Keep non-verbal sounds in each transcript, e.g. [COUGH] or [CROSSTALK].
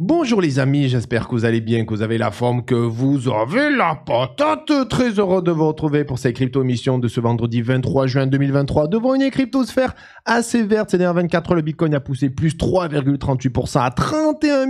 Bonjour les amis, j'espère que vous allez bien, que vous avez la forme, que vous avez la patate. Très heureux de vous retrouver pour cette crypto-mission de ce vendredi 23 juin 2023 devant une cryptosphère assez verte. Ces dernières 24 heures, le Bitcoin a poussé plus 3,38% à 31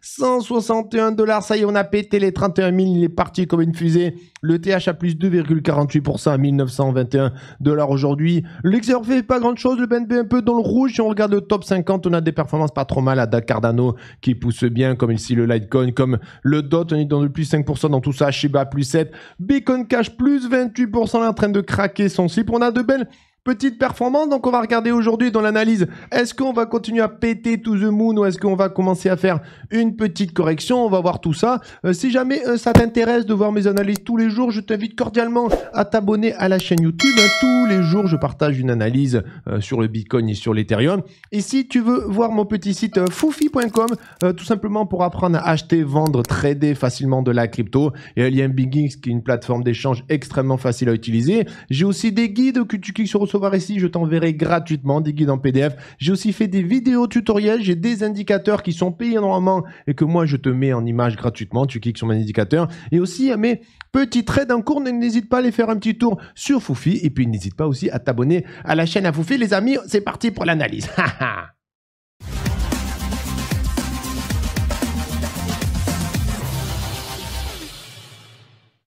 161 dollars. Ça y est, on a pété les 31 000, il est parti comme une fusée. Le TH a plus 2,48% à 1921 dollars aujourd'hui. L'exercer fait pas grand chose, le BNB un peu dans le rouge. Si on regarde le top 50, on a des performances pas trop mal à Cardano qui pousse bien, comme ici le Litecoin, comme le DOT, on est dans le plus 5% dans tout ça, Shiba plus 7, Bitcoin Cash plus 28% en train de craquer son slip. On a de belles Petite performance, donc on va regarder aujourd'hui dans l'analyse, est-ce qu'on va continuer à péter to the moon ou est-ce qu'on va commencer à faire une petite correction On va voir tout ça. Euh, si jamais euh, ça t'intéresse de voir mes analyses tous les jours, je t'invite cordialement à t'abonner à la chaîne YouTube. Euh, tous les jours, je partage une analyse sur le Bitcoin et sur l'Ethereum. Et si tu veux voir mon petit site foufi.com, tout simplement pour apprendre à acheter, vendre, trader facilement de la crypto, il y a qui est une plateforme d'échange extrêmement facile à utiliser. J'ai aussi des guides que tu cliques sur recevoir ici, je t'enverrai gratuitement des guides en PDF. J'ai aussi fait des vidéos tutoriels, j'ai des indicateurs qui sont payés normalement et que moi je te mets en image gratuitement. Tu cliques sur mon indicateur. Et aussi à mes petits trades en cours, n'hésite pas à aller faire un petit tour sur Foufi. Et puis n'hésite pas aussi à t'abonner à la chaîne à Foufi. Les amis, c'est parti pour l'analyse. [LAUGHS]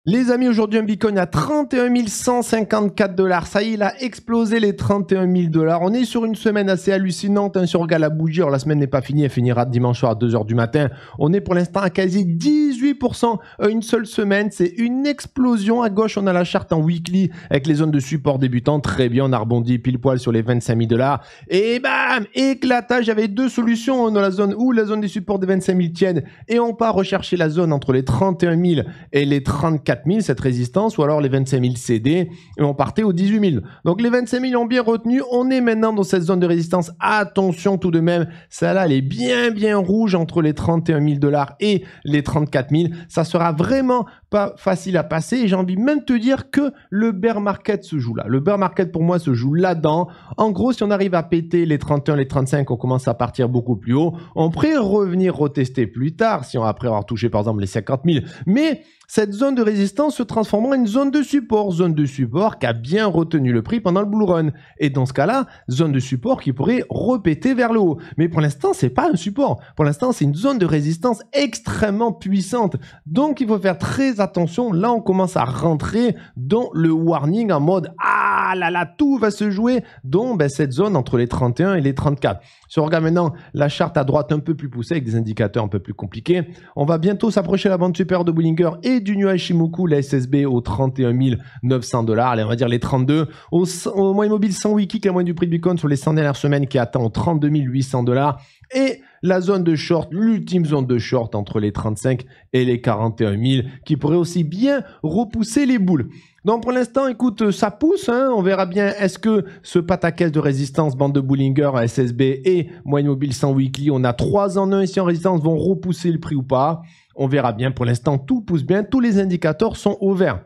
Les amis, aujourd'hui un bitcoin à 31 154 dollars. Ça y est, il a explosé les 31 000 dollars. On est sur une semaine assez hallucinante. Un hein, si on regarde la bougie, la semaine n'est pas finie, elle finira dimanche soir à 2h du matin. On est pour l'instant à quasi 18% euh, une seule semaine. C'est une explosion. À gauche, on a la charte en weekly avec les zones de support débutant. Très bien, on a rebondi pile poil sur les 25 000 dollars. Et bam, éclatage. J'avais deux solutions On hein, dans la zone où la zone des supports des 25 000 tiennent. Et on part rechercher la zone entre les 31 000 et les 34 4000 cette résistance, ou alors les 25 000 CD, et on partait aux 18 000. Donc les 25 000 ont bien retenu, on est maintenant dans cette zone de résistance. Attention tout de même, celle-là elle est bien bien rouge entre les 31 000 dollars et les 34 000. Ça sera vraiment pas facile à passer, et j'ai envie même de te dire que le bear market se joue là. Le bear market pour moi se joue là-dedans. En gros, si on arrive à péter les 31, les 35, on commence à partir beaucoup plus haut. On pourrait revenir retester plus tard, si on après avoir touché par exemple les 50 000. Mais cette zone de résistance se transformera en une zone de support, zone de support qui a bien retenu le prix pendant le bull run. Et dans ce cas-là, zone de support qui pourrait repéter vers le haut. Mais pour l'instant, c'est pas un support. Pour l'instant, c'est une zone de résistance extrêmement puissante. Donc, il faut faire très attention. Là, on commence à rentrer dans le warning en mode ah là là, tout va se jouer dans ben, cette zone entre les 31 et les 34. Si on regarde maintenant la charte à droite un peu plus poussée avec des indicateurs un peu plus compliqués, on va bientôt s'approcher de la bande supérieure de Bullinger et du New Shimoku, la SSB au 31 900 dollars, on va dire les 32. Au, moyen mobile 100 wiki, qui la moyenne du prix de Bitcoin sur les 100 dernières semaines qui atteint aux 32 800 dollars. Et la zone de short, l'ultime zone de short entre les 35 et les 41 000, qui pourrait aussi bien repousser les boules. Donc pour l'instant, écoute, ça pousse, hein. on verra bien, est-ce que ce pataquès de résistance, bande de Bullinger, SSB et Moyen mobile 100 weekly, on a 3 en 1 ici en résistance, vont repousser le prix ou pas on verra bien. Pour l'instant, tout pousse bien. Tous les indicateurs sont au vert.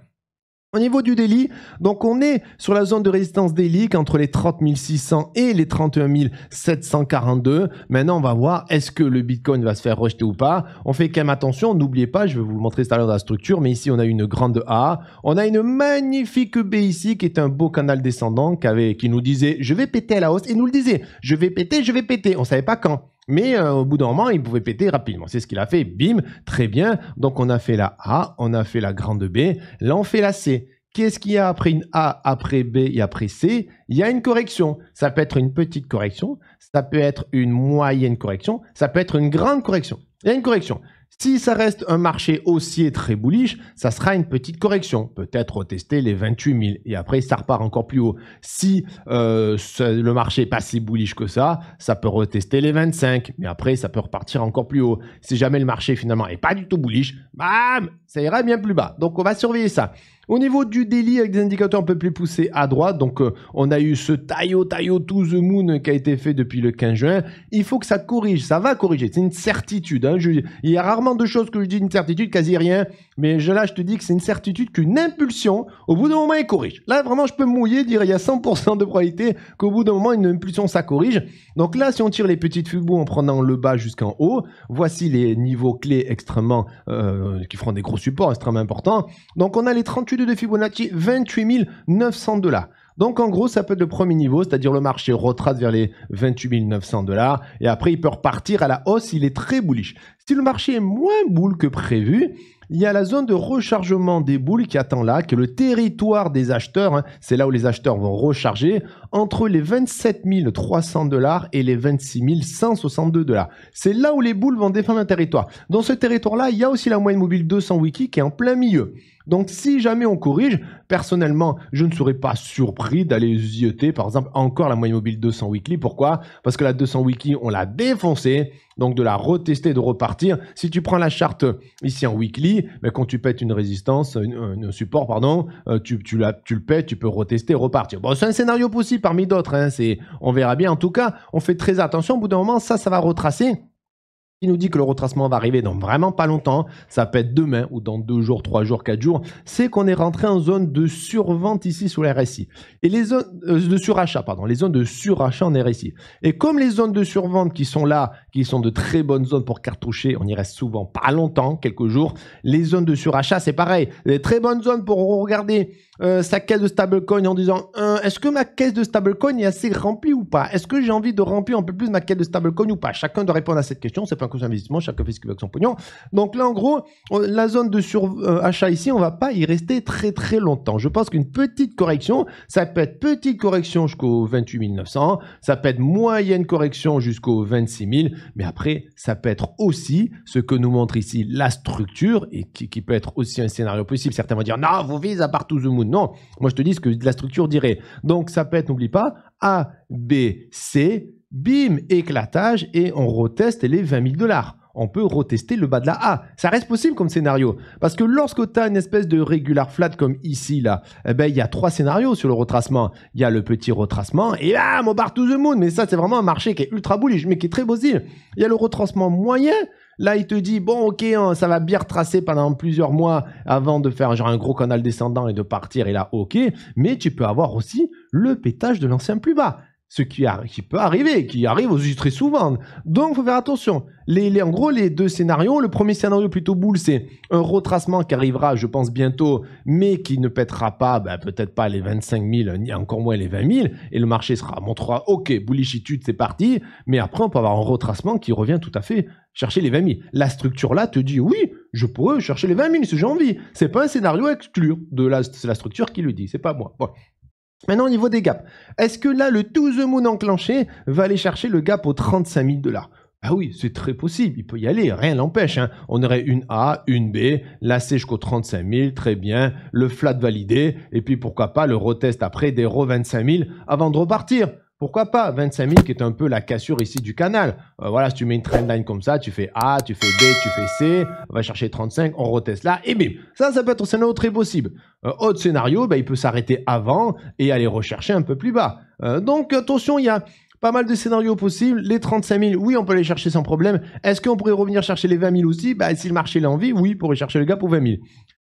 Au niveau du délit, donc on est sur la zone de résistance daily entre les 30 600 et les 31 742. Maintenant, on va voir est-ce que le Bitcoin va se faire rejeter ou pas. On fait quand même attention, n'oubliez pas, je vais vous montrer ça à l'heure dans la structure, mais ici on a une grande A, on a une magnifique B ici qui est un beau canal descendant qui, qui nous disait je vais péter à la hausse et nous le disait je vais péter, je vais péter. On savait pas quand. Mais euh, au bout d'un moment, il pouvait péter rapidement. C'est ce qu'il a fait. Bim, très bien. Donc on a fait la A, on a fait la grande B. Là, on fait la C. Qu'est-ce qu'il y a après une A, après B et après C Il y a une correction. Ça peut être une petite correction, ça peut être une moyenne correction, ça peut être une grande correction. Il y a une correction. Si ça reste un marché haussier très bullish, ça sera une petite correction, peut-être retester les 28 000 et après ça repart encore plus haut. Si euh, le marché n'est pas si bullish que ça, ça peut retester les 25, mais après ça peut repartir encore plus haut. Si jamais le marché finalement est pas du tout bullish, bam, ça ira bien plus bas. Donc on va surveiller ça. Au niveau du délit avec des indicateurs un peu plus poussés à droite, donc euh, on a eu ce taillot taillot to the moon qui a été fait depuis le 15 juin. Il faut que ça corrige, ça va corriger, c'est une certitude. Hein. il y a rarement de choses que je dis une certitude, quasi rien mais là, je te dis que c'est une certitude qu'une impulsion, au bout d'un moment, elle corrige. Là, vraiment, je peux mouiller, dire il y a 100% de probabilité qu'au bout d'un moment, une impulsion, ça corrige. Donc là, si on tire les petites fibres en prenant le bas jusqu'en haut, voici les niveaux clés extrêmement, euh, qui feront des gros supports extrêmement importants. Donc on a les 38 de Fibonacci, 28 900 dollars. Donc en gros, ça peut être le premier niveau, c'est-à-dire le marché retrace vers les 28 900 dollars et après il peut repartir à la hausse, il est très bullish. Si le marché est moins boule que prévu, il y a la zone de rechargement des boules qui attend là, que le territoire des acheteurs, hein. c'est là où les acheteurs vont recharger, entre les 27 300 dollars et les 26 162 dollars. C'est là où les boules vont défendre un territoire. Dans ce territoire-là, il y a aussi la moyenne mobile 200 wiki qui est en plein milieu. Donc si jamais on corrige, personnellement, je ne serais pas surpris d'aller zioter par exemple encore la moyenne mobile 200 weekly. Pourquoi Parce que la 200 weekly, on l'a défoncée. Donc de la retester, de repartir. Si tu prends la charte ici en weekly, mais ben, quand tu pètes une résistance, un support, pardon, euh, tu, le pètes, tu peux retester, repartir. Bon, c'est un scénario possible parmi d'autres. Hein, on verra bien. En tout cas, on fait très attention. Au bout d'un moment, ça, ça va retracer qui nous dit que le retracement va arriver dans vraiment pas longtemps, ça peut être demain ou dans deux jours, trois jours, quatre jours, c'est qu'on est rentré en zone de survente ici sous la RSI. Et les zones euh, de surachat, pardon, les zones de surachat en RSI. Et comme les zones de survente qui sont là, qui sont de très bonnes zones pour cartoucher, on y reste souvent pas longtemps, quelques jours, les zones de surachat, c'est pareil. Les très bonnes zones pour regarder euh, sa caisse de stablecoin en disant euh, est-ce que ma caisse de stablecoin est assez remplie ou pas Est-ce que j'ai envie de remplir un peu plus ma caisse de stablecoin ou pas Chacun doit répondre à cette question, c'est chacun investissement, chacun fait ce veut avec son pognon. Donc là, en gros, la zone de surachat euh, ici, on ne va pas y rester très très longtemps. Je pense qu'une petite correction, ça peut être petite correction jusqu'au 28 900, ça peut être moyenne correction jusqu'au 26 000, mais après, ça peut être aussi ce que nous montre ici la structure et qui, peut être aussi un scénario possible. Certains vont dire, non, vous visez à part tout le monde. Non, moi je te dis ce que la structure dirait. Donc ça peut être, n'oublie pas, A, B, C, bim, éclatage, et on reteste les 20 000 dollars. On peut retester le bas de la A. Ça reste possible comme scénario. Parce que lorsque tu as une espèce de régular flat comme ici, là, eh ben, il y a trois scénarios sur le retracement. Il y a le petit retracement, et là, mon bar to the moon. Mais ça, c'est vraiment un marché qui est ultra bullish, mais qui est très zil. Il y a le retracement moyen, Là, il te dit, bon, ok, hein, ça va bien retracer pendant plusieurs mois avant de faire genre un gros canal descendant et de partir. Et là, ok, mais tu peux avoir aussi le pétage de l'ancien plus bas. Ce qui, peut arriver, qui arrive aussi très souvent. Donc, faut faire attention. Les, en gros, les deux scénarios. Le premier scénario plutôt boule, c'est un retracement qui arrivera, je pense, bientôt, mais qui ne pètera pas, bah, peut-être pas les 25 000, ni encore moins les 20 000, et le marché sera, montrera, ok, bullishitude, c'est parti, mais après, on peut avoir un retracement qui revient tout à fait chercher les 20 000. La structure-là te dit, oui, je pourrais chercher les 20 000 si j'ai envie. C'est pas un scénario à exclure de c'est la structure qui le dit, c'est pas moi. Maintenant, au niveau des gaps, est-ce que là, le the moon enclenché va aller chercher le gap aux 35 000 dollars ah oui, c'est très possible, il peut y aller, rien l'empêche. Hein. On aurait une A, une B, la C jusqu'aux 35 000, très bien, le flat validé, et puis pourquoi pas le retest après des re 25 000 avant de repartir pourquoi pas 25 000 qui est un peu la cassure ici du canal. Euh, voilà, si tu mets une trendline comme ça, tu fais A, tu fais B, tu fais C, on va chercher 35, on reteste là, et bim. Ça, ça peut être un scénario très possible. autre scénario, ben, il peut s'arrêter avant et aller rechercher un peu plus bas. Euh, donc attention, il y a pas mal de scénarios possibles. Les 35 000, oui, on peut les chercher sans problème. Est-ce qu'on pourrait revenir chercher les 20 000 aussi ben, Si le marché l'a envie, oui, pour pourrait chercher le gars pour 20 000.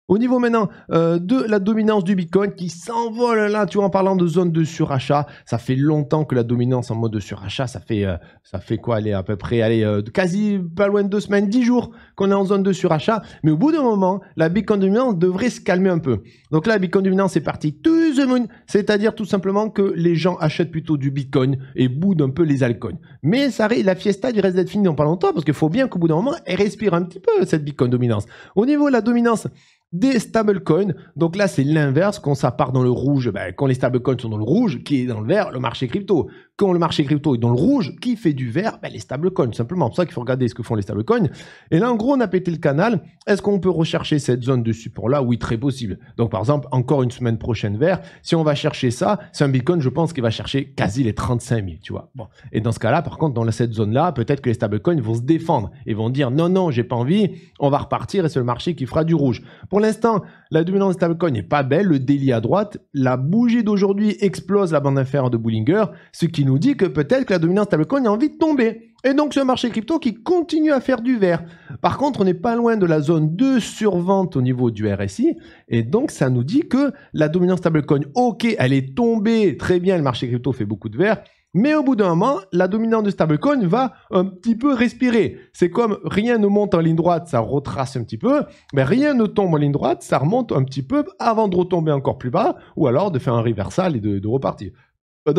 Au niveau maintenant euh, de la dominance du Bitcoin qui s'envole là, tu vois, en parlant de zone de surachat, ça fait longtemps que la dominance en mode de surachat, ça fait, quoi euh, ça fait quoi, à peu près, allez, euh, quasi pas loin de deux semaines, dix jours qu'on est en zone de surachat. Mais au bout d'un moment, la Bitcoin dominance devrait se calmer un peu. Donc là, la Bitcoin dominance est partie to the moon, c'est-à-dire tout simplement que les gens achètent plutôt du Bitcoin et boudent un peu les altcoins. Mais ça, la fiesta du reste d'être finie dans pas longtemps parce qu'il faut bien qu'au bout d'un moment, elle respire un petit peu cette Bitcoin dominance. Au niveau de la dominance des stablecoins. Donc là, c'est l'inverse. Quand ça part dans le rouge, ben, quand les stablecoins sont dans le rouge, qui est dans le vert, le marché crypto quand le marché crypto est dans le rouge, qui fait du vert ben Les stablecoins, simplement. C'est ça qu'il faut regarder ce que font les stablecoins. Et là, en gros, on a pété le canal. Est-ce qu'on peut rechercher cette zone de support-là Oui, très possible. Donc, par exemple, encore une semaine prochaine vert, si on va chercher ça, c'est un bitcoin, je pense, qui va chercher quasi les 35 000, tu vois. Bon. Et dans ce cas-là, par contre, dans cette zone-là, peut-être que les stablecoins vont se défendre et vont dire non, non, j'ai pas envie, on va repartir et c'est le marché qui fera du rouge. Pour l'instant, la dominance des stablecoins n'est pas belle, le délit à droite, la bougie d'aujourd'hui explose la bande inférieure de Bullinger, ce qui nous dit que peut-être que la dominance stablecoin a envie de tomber. Et donc ce marché crypto qui continue à faire du vert. Par contre, on n'est pas loin de la zone de survente au niveau du RSI. Et donc ça nous dit que la dominance stablecoin, ok, elle est tombée, très bien, le marché crypto fait beaucoup de vert. Mais au bout d'un moment, la dominance de stablecoin va un petit peu respirer. C'est comme rien ne monte en ligne droite, ça retrace un petit peu, mais rien ne tombe en ligne droite, ça remonte un petit peu avant de retomber encore plus bas, ou alors de faire un reversal et de, repartir.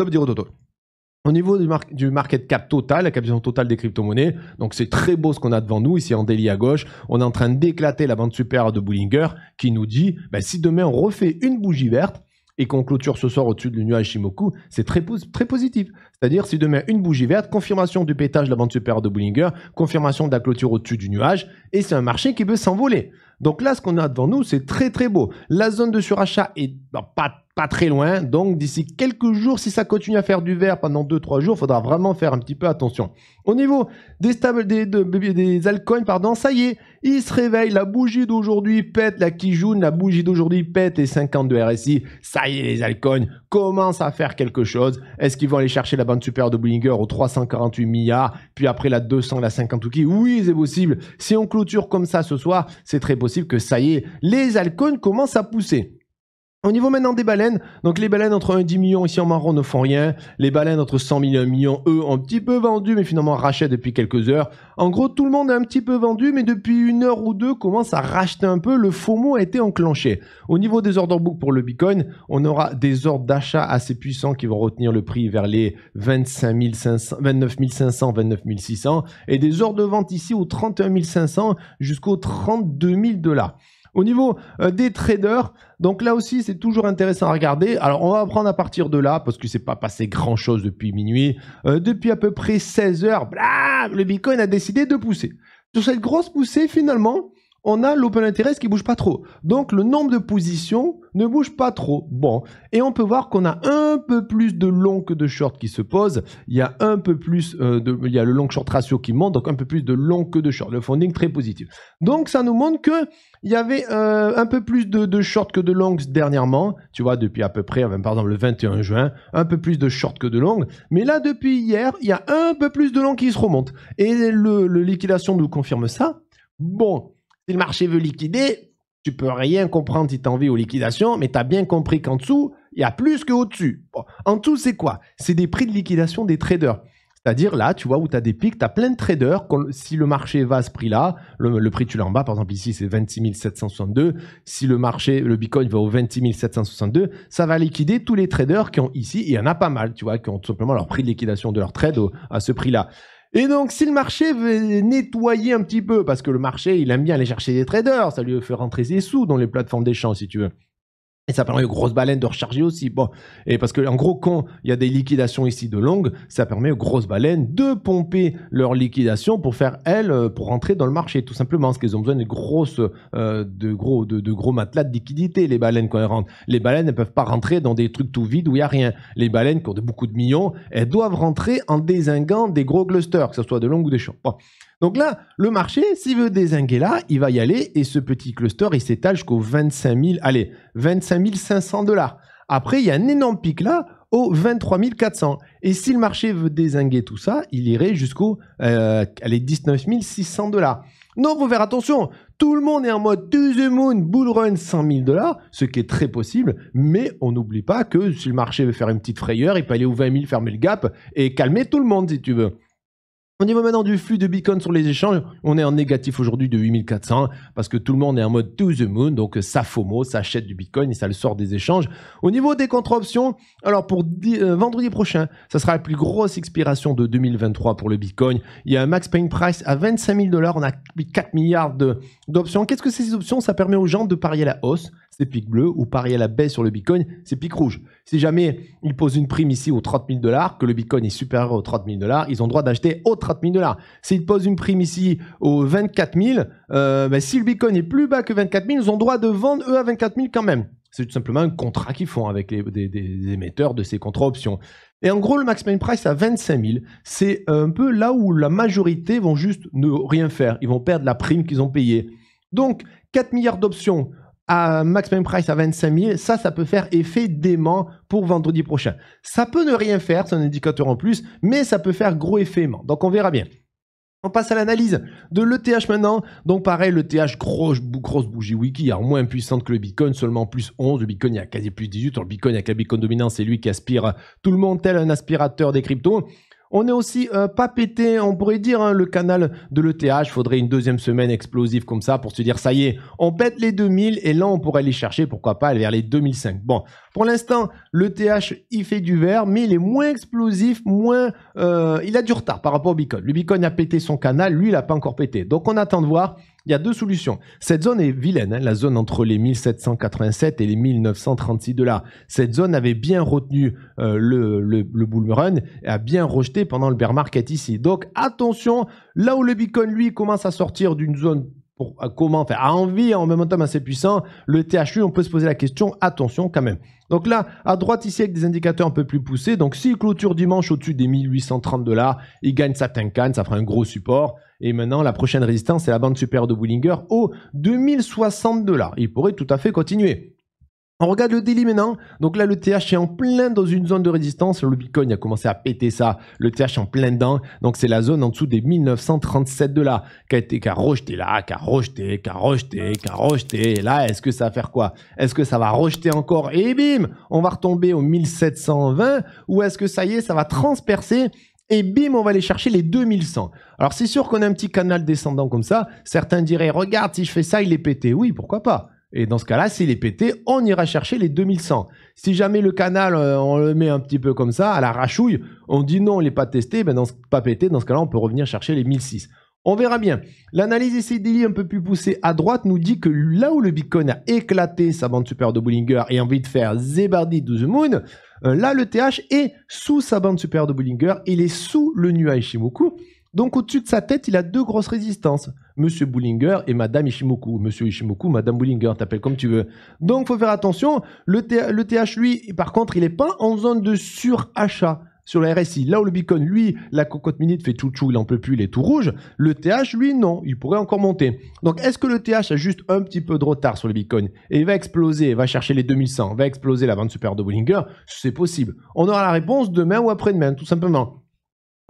dire au niveau du, market cap total, la capitalisation totale des crypto-monnaies, donc c'est très beau ce qu'on a devant nous, ici en délit à gauche, on est en train d'éclater la bande supérieure de Bullinger qui nous dit, bah, si demain on refait une bougie verte et qu'on clôture ce soir au-dessus du nuage Shimoku, c'est très, très positif. C'est-à-dire si demain une bougie verte, confirmation du pétage de la bande supérieure de Bullinger, confirmation de la clôture au-dessus du nuage, et c'est un marché qui peut s'envoler. Donc là, ce qu'on a devant nous, c'est très très beau. La zone de surachat est bah, pas très loin. Donc d'ici quelques jours, si ça continue à faire du vert pendant 2-3 jours, il faudra vraiment faire un petit peu attention. Au niveau des, stables des, des pardon, ça y est, il se réveille. La bougie d'aujourd'hui pète, la Kijun, la bougie d'aujourd'hui pète et 52 RSI. Ça y est, les altcoins, Commence à faire quelque chose. Est-ce qu'ils vont aller chercher la bande supérieure de Bullinger aux 348 milliards, puis après la 200, la 50 qui Oui, c'est possible. Si on clôture comme ça ce soir, c'est très possible que ça y est, les halcones commencent à pousser. Au niveau maintenant des baleines, donc les baleines entre 1 et 10 millions ici en marron ne font rien. Les baleines entre 100 millions et 1 million, eux, ont un petit peu vendu, mais finalement rachètent depuis quelques heures. En gros, tout le monde a un petit peu vendu, mais depuis une heure ou deux commence à racheter un peu. Le FOMO a été enclenché. Au niveau des order book pour le Bitcoin, on aura des ordres d'achat assez puissants qui vont retenir le prix vers les 25 500, 29 500, 29 600, et des ordres de vente ici aux 31 500 jusqu'aux 32 000 dollars. Au niveau euh, des traders, donc là aussi c'est toujours intéressant à regarder. Alors on va prendre à partir de là parce que c'est pas passé grand chose depuis minuit. Euh, depuis à peu près 16 heures, le Bitcoin a décidé de pousser. Sur cette grosse poussée finalement, on a l'open interest qui bouge pas trop. Donc le nombre de positions ne bouge pas trop. Bon, et on peut voir qu'on a un peu plus de longs que de short qui se posent, Il y a un peu plus euh, de, il y a le long short ratio qui monte, donc un peu plus de long que de short. Le funding très positif. Donc ça nous montre que il y avait euh, un peu plus de, shorts que de longs dernièrement. Tu vois, depuis à peu près, par exemple le 21 juin, un peu plus de short que de longs, Mais là, depuis hier, il y a un peu plus de longs qui se remontent, Et le liquidation nous confirme ça. Bon. Si le marché veut liquider, tu peux rien comprendre si tu envie aux liquidations, mais tu as bien compris qu'en dessous, il y a plus qu'au-dessus. en dessous, c'est quoi C'est des prix de liquidation des traders. C'est-à-dire là, tu vois, où tu as des pics, tu as plein de traders. si le marché va à ce prix-là, le, prix tu l'as en bas, par exemple ici c'est 26 762. Si le marché, le Bitcoin va au 26 762, ça va liquider tous les traders qui ont ici, il y en a pas mal, tu vois, qui ont tout simplement leur prix de liquidation de leur trade à ce prix-là. Et donc, si le marché veut nettoyer un petit peu, parce que le marché, il aime bien aller chercher des traders, ça lui fait rentrer ses sous dans les plateformes champs, si tu veux ça permet aux grosses baleines de recharger aussi. Bon, et parce que en gros, quand il y a des liquidations ici de longue, ça permet aux grosses baleines de pomper leur liquidation pour faire elles, euh, pour rentrer dans le marché, tout simplement, parce qu'elles ont besoin de grosses, euh, de gros, de, gros matelas de liquidité. Les baleines quand elles rentrent, les baleines ne peuvent pas rentrer dans des trucs tout vides où il n'y a rien. Les baleines qui ont beaucoup de millions, elles doivent rentrer en désinguant des gros clusters, que ce soit de longue ou de chaud donc là, le marché, s'il veut désinguer là, il va y aller et ce petit cluster, il s'étale jusqu'au 25 allez, 25 500 dollars. Après, il y a un énorme pic là au 23 400. Et si le marché veut désinguer tout ça, il irait jusqu'au 19 600 dollars. Non, faut faire attention. Tout le monde est en mode to the moon, bull run 100 000 dollars, ce qui est très possible. Mais on n'oublie pas que si le marché veut faire une petite frayeur, il peut aller au 20 000, fermer le gap et calmer tout le monde si tu veux. Au niveau maintenant du flux de Bitcoin sur les échanges, on est en négatif aujourd'hui de 8400 parce que tout le monde est en mode to the moon, donc ça FOMO, ça achète du Bitcoin et ça le sort des échanges. Au niveau des contre-options, alors pour euh, vendredi prochain, ça sera la plus grosse expiration de 2023 pour le Bitcoin. Il y a un max paying price à 25 000 dollars, on a 4 milliards d'options. Qu'est-ce que ces options Ça permet aux gens de parier la hausse, c'est pic bleu, ou parier à la baisse sur le Bitcoin, c'est pic rouge. Si jamais ils posent une prime ici aux 30 000 dollars, que le Bitcoin est supérieur aux 30 000 dollars, ils ont droit d'acheter aux 30 000 dollars. S'ils posent une prime ici aux 24 000, euh, ben, si le Bitcoin est plus bas que 24 000, ils ont droit de vendre eux à 24 000 quand même. C'est tout simplement un contrat qu'ils font avec les, des, émetteurs de ces contrats options. Et en gros, le maximum price à 25 000, c'est un peu là où la majorité vont juste ne rien faire. Ils vont perdre la prime qu'ils ont payée. Donc, 4 milliards d'options à maximum price à 25 000, ça, ça peut faire effet dément pour vendredi prochain. Ça peut ne rien faire, c'est un indicateur en plus, mais ça peut faire gros effet aimant. Donc on verra bien. On passe à l'analyse de l'ETH maintenant. Donc pareil, l'ETH, grosse, grosse bougie wiki, alors hein, moins puissante que le Bitcoin, seulement plus 11. Le Bitcoin, il y a quasi plus 18. Le Bitcoin, avec la Bitcoin dominante, c'est lui qui aspire tout le monde tel un aspirateur des cryptos. On est aussi euh, pas pété, on pourrait dire, hein, le canal de l'ETH. Faudrait une deuxième semaine explosive comme ça pour se dire, ça y est, on pète les 2000 et là, on pourrait aller chercher, pourquoi pas, vers les 2005. Bon, pour l'instant, l'ETH, il fait du vert, mais il est moins explosif, moins... Euh, il a du retard par rapport au Bitcoin. Le Bitcoin a pété son canal, lui, il n'a pas encore pété. Donc, on attend de voir il y a deux solutions. Cette zone est vilaine, hein, la zone entre les 1787 et les 1936 dollars. Cette zone avait bien retenu euh, le, le, bull run et a bien rejeté pendant le bear market ici. Donc attention, là où le Bitcoin, lui, commence à sortir d'une zone pour, à comment faire, à envie, en même temps assez puissant, le THU, on peut se poser la question, attention quand même. Donc là, à droite ici avec des indicateurs un peu plus poussés, donc s'il clôture dimanche au-dessus des 1830 dollars, il gagne sa tankane. ça fera un gros support. Et maintenant, la prochaine résistance, c'est la bande supérieure de Bullinger au 2060 dollars. Il pourrait tout à fait continuer. On regarde le daily maintenant. Donc là, le TH est en plein dans une zone de résistance. Le Bitcoin a commencé à péter ça. Le TH en plein dedans. Donc c'est la zone en dessous des 1937 dollars qui a été qui a rejeté là, qui a rejeté, qui a rejeté, qui a rejeté. là, est-ce que ça va faire quoi Est-ce que ça va rejeter encore Et bim, on va retomber au 1720 ou est-ce que ça y est, ça va transpercer et bim, on va aller chercher les 2100. Alors c'est sûr qu'on a un petit canal descendant comme ça. Certains diraient, regarde, si je fais ça, il est pété. Oui, pourquoi pas et dans ce cas-là, s'il est pété, on ira chercher les 2100. Si jamais le canal, euh, on le met un petit peu comme ça, à la rachouille, on dit non, il n'est pas testé, ben dans pas pété, dans ce cas-là, on peut revenir chercher les 1006. On verra bien. L'analyse ici un peu plus poussée à droite nous dit que là où le Bitcoin a éclaté sa bande supérieure de Bollinger et envie de faire Zebardi to the Moon, euh, là le TH est sous sa bande supérieure de Bollinger, il est sous le nuage Ishimoku. Donc au-dessus de sa tête, il a deux grosses résistances, Monsieur Bullinger et Madame Ishimoku. Monsieur Ishimoku, Madame Bullinger, t'appelles comme tu veux. Donc faut faire attention, le, le TH lui, par contre, il n'est pas en zone de surachat sur le RSI. Là où le Bitcoin, lui, la cocotte minute fait chou-chou, il en peut plus, il est tout rouge. Le TH, lui, non, il pourrait encore monter. Donc, est-ce que le TH a juste un petit peu de retard sur le Bitcoin et va exploser, va chercher les 2100, va exploser la vente supérieure de Bollinger C'est possible. On aura la réponse demain ou après-demain, tout simplement.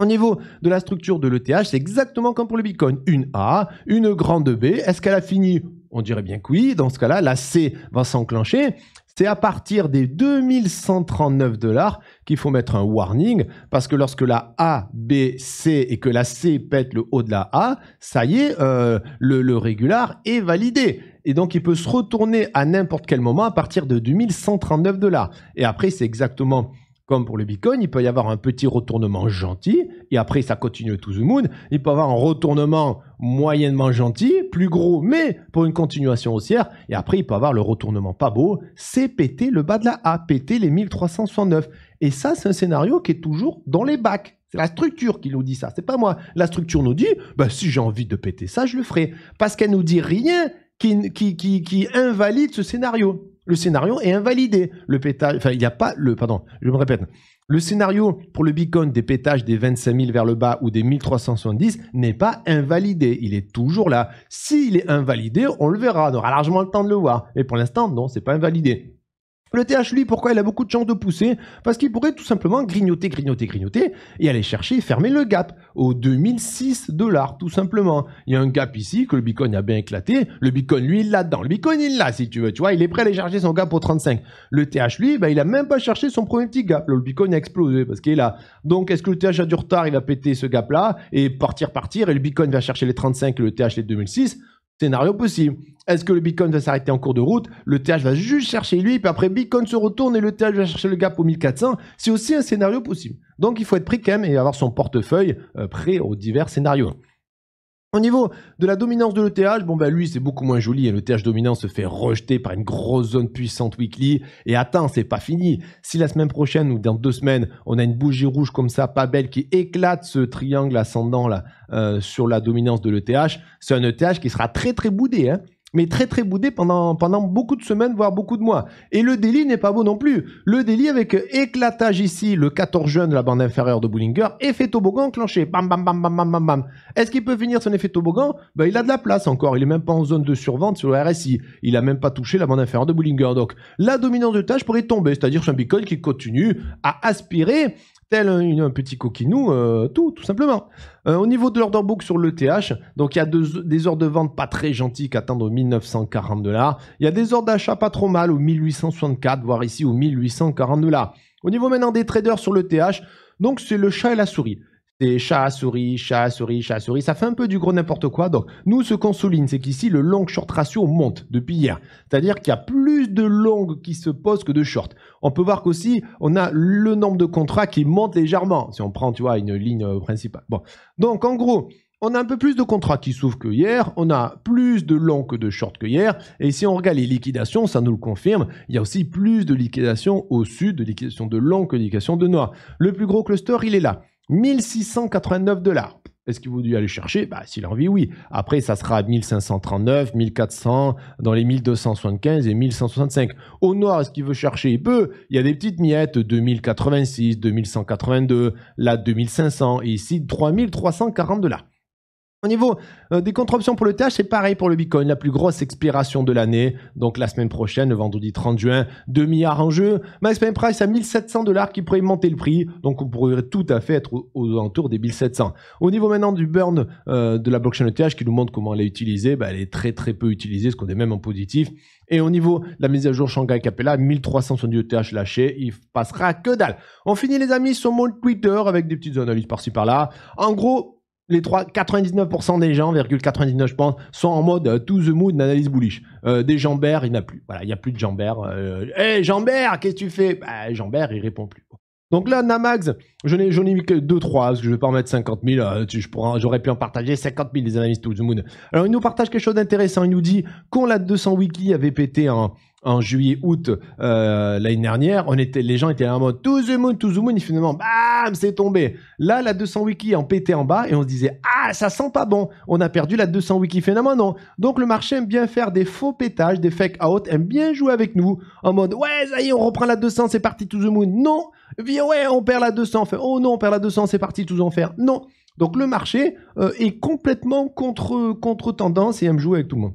Au niveau de la structure de l'ETH, c'est exactement comme pour le Bitcoin. Une A, une grande B. Est-ce qu'elle a fini on dirait bien que oui. Dans ce cas-là, la C va s'enclencher. C'est à partir des 2139 dollars qu'il faut mettre un warning, parce que lorsque la A, B, C et que la C pète le haut de la A, ça y est, euh, le, le régular est validé et donc il peut se retourner à n'importe quel moment à partir de 2139 dollars. Et après, c'est exactement comme pour le Bitcoin, il peut y avoir un petit retournement gentil, et après ça continue tout the moon. Il peut y avoir un retournement moyennement gentil, plus gros, mais pour une continuation haussière, et après il peut y avoir le retournement pas beau, c'est péter le bas de la A, péter les 1369. Et ça, c'est un scénario qui est toujours dans les bacs. C'est la structure qui nous dit ça, c'est pas moi. La structure nous dit, bah, si j'ai envie de péter ça, je le ferai. Parce qu'elle nous dit rien qui invalide ce scénario le scénario est invalidé. Le pétage, enfin, il n'y a pas le, pardon, je me répète. Le scénario pour le beacon des pétages des 25 000 vers le bas ou des 1370 n'est pas invalidé. Il est toujours là. S'il est invalidé, on le verra. On aura largement le temps de le voir. Mais pour l'instant, non, c'est pas invalidé. Le TH, lui, pourquoi il a beaucoup de chances de pousser Parce qu'il pourrait tout simplement grignoter, grignoter, grignoter et aller chercher fermer le gap aux 2006 dollars, tout simplement. Il y a un gap ici que le Bitcoin a bien éclaté. Le Bitcoin, lui, il l'a dedans. Le Bitcoin, il là, si tu veux. Tu vois, il est prêt à aller charger son gap au 35. Le TH, lui, ben, il a même pas cherché son premier petit gap. le Bitcoin a explosé parce qu'il est là. Donc, est-ce que le TH a du retard Il va péter ce gap-là et partir, partir. Et le Bitcoin va chercher les 35 et le TH les 2006 scénario possible. Est-ce que le Bitcoin va s'arrêter en cours de route Le TH va juste chercher lui, puis après Bitcoin se retourne et le TH va chercher le gap au 1400. C'est aussi un scénario possible. Donc il faut être pris quand même et avoir son portefeuille euh, prêt aux divers scénarios. Au niveau de la dominance de l'ETH, bon ben lui c'est beaucoup moins joli et hein. l'ETH dominant se fait rejeter par une grosse zone puissante weekly. Et attends, c'est pas fini. Si la semaine prochaine ou dans deux semaines, on a une bougie rouge comme ça, pas belle, qui éclate ce triangle ascendant là euh, sur la dominance de l'ETH, c'est un ETH qui sera très très boudé. Hein mais très très boudé pendant, pendant beaucoup de semaines, voire beaucoup de mois. Et le délit n'est pas beau non plus. Le délit avec éclatage ici, le 14 juin de la bande inférieure de Bullinger, effet toboggan enclenché. Bam, bam, bam, bam, bam, bam, bam. Est-ce qu'il peut finir son effet toboggan ben, Il a de la place encore. Il est même pas en zone de survente sur le RSI. Il a même pas touché la bande inférieure de Bullinger. Donc la dominance de tâche pourrait tomber, c'est-à-dire un Bitcoin qui continue à aspirer tel un, petit coquinou, euh, tout, tout simplement. Euh, au niveau de l'order book sur le TH donc il y a des heures de vente pas très gentilles qui attendent aux 1940 dollars. Il y a des ordres d'achat pas trop mal au 1864, voire ici au 1840 dollars. Au niveau maintenant des traders sur le TH donc c'est le chat et la souris chat souris, chat souris, chat souris. Ça fait un peu du gros n'importe quoi. Donc, nous, ce qu'on souligne, c'est qu'ici, le long short ratio monte depuis hier. C'est-à-dire qu'il y a plus de longs qui se posent que de shorts. On peut voir qu'aussi, on a le nombre de contrats qui monte légèrement. Si on prend, tu vois, une ligne principale. Bon. Donc, en gros, on a un peu plus de contrats qui s'ouvrent que hier, on a plus de longs que de shorts que hier, et si on regarde les liquidations, ça nous le confirme, il y a aussi plus de liquidations au sud, de liquidations de longs que de liquidations de noirs. Le plus gros cluster, il est là. 1689 dollars. Est-ce qu'il vaut dû aller chercher bah, S'il a envie, oui. Après, ça sera 1539, 1400, dans les 1275 et 1165. Au noir, est-ce qu'il veut chercher Il peut. Il y a des petites miettes, 2086, 2182, là 2500, et ici 3340 dollars. Au niveau euh, des contre-options pour le TH, c'est pareil pour le Bitcoin. La plus grosse expiration de l'année, donc la semaine prochaine, le vendredi 30 juin, 2 milliards en jeu. Maximum price à 1700 dollars qui pourrait monter le prix. Donc on pourrait tout à fait être aux alentours des 1700. Au niveau maintenant du burn euh, de la blockchain ETH qui nous montre comment elle est utilisée, bah, elle est très très peu utilisée, ce qu'on est même en positif. Et au niveau de la mise à jour Shanghai Capella, 1370 ETH lâché, il passera que dalle. On finit les amis sur mon Twitter avec des petites analyses par-ci par-là. En gros, les 99% des gens, 99 je pense, sont en mode euh, to the mood analyse bullish. Euh, des Jambert, il n'y a plus. Voilà, il n'y a plus de Jambert. Hé euh, hey, Jambert, qu'est-ce que tu fais bah, Jambert, il répond plus. Donc là, Namax, je n'ai, j'en ai mis que 2-3, parce que je ne vais pas en mettre 50 000. Je j'aurais pu en partager 50 000 des analyses to the moon. Alors, il nous partage quelque chose d'intéressant. Il nous dit qu'on la 200 Wiki avait pété en, en juillet août euh, l'année dernière on était les gens étaient en mode to the moon to the moon et finalement bam c'est tombé là la 200 wiki en pété en bas et on se disait ah ça sent pas bon on a perdu la 200 wiki finalement non donc le marché aime bien faire des faux pétages des fake out aime bien jouer avec nous en mode ouais ça y est on reprend la 200 c'est parti to the moon non ouais on perd la 200 fait oh non on perd la 200 c'est parti tout en faire, non donc le marché euh, est complètement contre contre tendance et aime jouer avec tout le monde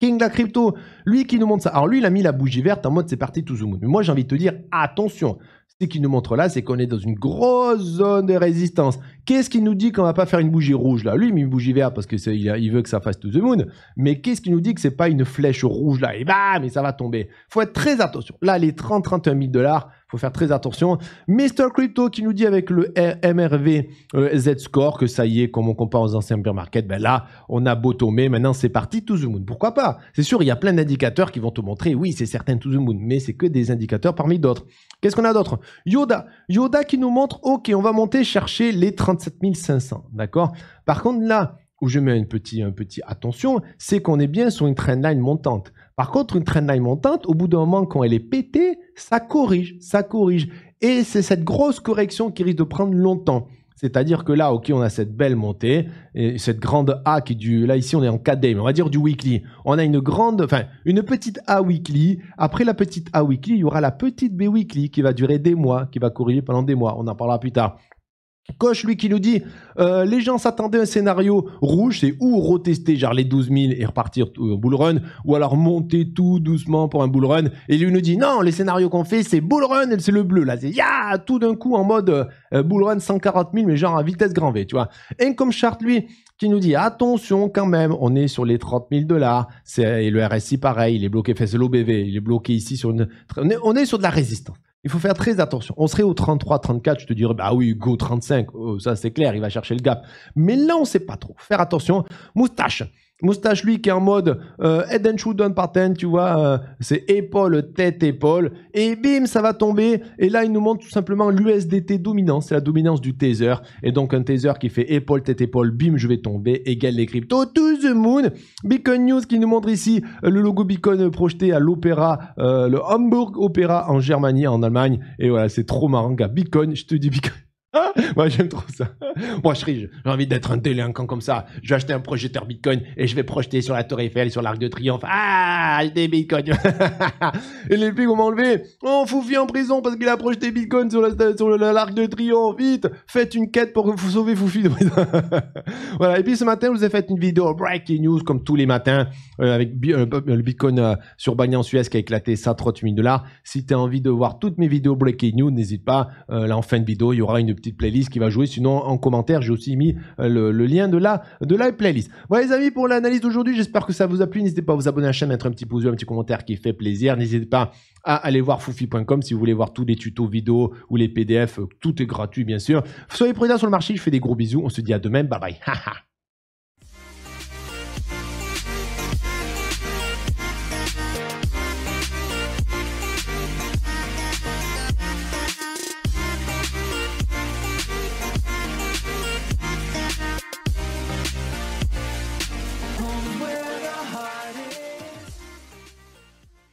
King la crypto, lui qui nous montre ça. Alors lui, il a mis la bougie verte en mode c'est parti tout zoom. Mais moi, j'ai envie de te dire attention. Ce qu'il nous montre là, c'est qu'on est dans une grosse zone de résistance. Qu'est-ce qui nous dit qu'on va pas faire une bougie rouge là Lui, il met une bougie verte parce que il veut que ça fasse tout the moon. Mais qu'est-ce qui nous dit que c'est pas une flèche rouge là Et eh bah, ben, mais ça va tomber. Faut être très attention. Là, les 30-31 000 dollars, faut faire très attention. Mr Crypto qui nous dit avec le MRV euh, Z score que ça y est, comme on compare aux anciens bear market, ben là, on a beau tomber. Maintenant, c'est parti to the moon. Pourquoi pas C'est sûr, il y a plein d'indicateurs qui vont te montrer. Oui, c'est certain to the moon, mais c'est que des indicateurs parmi d'autres. Qu'est-ce qu'on a d'autre Yoda, Yoda qui nous montre. Ok, on va monter chercher les 30 37 500, d'accord Par contre, là où je mets une petite, un petit attention, c'est qu'on est bien sur une trendline montante. Par contre, une trendline montante, au bout d'un moment, quand elle est pétée, ça corrige, ça corrige. Et c'est cette grosse correction qui risque de prendre longtemps. C'est-à-dire que là, ok, on a cette belle montée, cette grande A qui est du, là ici on est en 4 mais on va dire du weekly. On a une grande, enfin, une petite A weekly. Après la petite A weekly, il y aura la petite B weekly qui va durer des mois, qui va courir pendant des mois. On en parlera plus tard. Coche, lui, qui nous dit euh, Les gens s'attendaient à un scénario rouge, c'est ou retester genre les 12 000 et repartir au euh, bull run, ou alors monter tout doucement pour un bull run. Et lui nous dit Non, les scénarios qu'on fait, c'est bull run, c'est le bleu. Là, c'est ya tout d'un coup en mode euh, bull run 140 000, mais genre à vitesse grand V, tu vois. Et comme Chart, lui, qui nous dit attention quand même, on est sur les 30 000 dollars. Et le RSI, pareil, il est bloqué, fait l'OBV, il est bloqué ici sur on est sur de la résistance. Il faut faire très attention. On serait au 33, 34, je te dirais, bah oui, go 35, ça c'est clair, il va chercher le gap. Mais là, on ne sait pas trop. Faire attention. Moustache, Moustache, lui, qui est en mode euh, head and pattern, tu vois, euh, c'est épaule, tête, épaule, et bim, ça va tomber. Et là, il nous montre tout simplement l'USDT dominant, c'est la dominance du taser. Et donc, un taser qui fait épaule, tête, épaule, bim, je vais tomber, égale les cryptos, to the moon. Beacon News qui nous montre ici le logo Beacon projeté à l'opéra, euh, le Hamburg Opera en Germanie, en Allemagne. Et voilà, c'est trop marrant, gars. Beacon, je te dis Beacon. [LAUGHS] Moi, j'aime trop ça. Moi, je riche. J'ai envie d'être un délinquant comme ça. Je vais acheter un projecteur Bitcoin et je vais projeter sur la Tour Eiffel et sur l'Arc de Triomphe. Ah, des Bitcoins. [LAUGHS] et les flics vont m'enlever. Oh, Foufi en prison parce qu'il a projeté Bitcoin sur, l'Arc de Triomphe. Vite, faites une quête pour vous sauver Foufi. [LAUGHS] voilà. Et puis ce matin, je vous ai fait une vidéo breaking news comme tous les matins euh, avec euh, le Bitcoin euh, sur Banyan Suez qui a éclaté 138 000 dollars. Si tu as envie de voir toutes mes vidéos breaking news, n'hésite pas. là, en fin de vidéo, il y aura une petite playlist qui va jouer. Sinon, en commentaire, j'ai aussi mis euh, le, lien de la, de la playlist. Voilà, les amis, pour l'analyse d'aujourd'hui, j'espère que ça vous a plu. N'hésitez pas à vous abonner à la chaîne, mettre un petit pouce bleu, un petit commentaire qui fait plaisir. N'hésitez pas à aller voir foufi.com si vous voulez voir tous les tutos vidéos ou les PDF. Euh, tout est gratuit, bien sûr. Soyez prudents sur le marché. Je fais des gros bisous. On se dit à demain. Bye bye. [LAUGHS]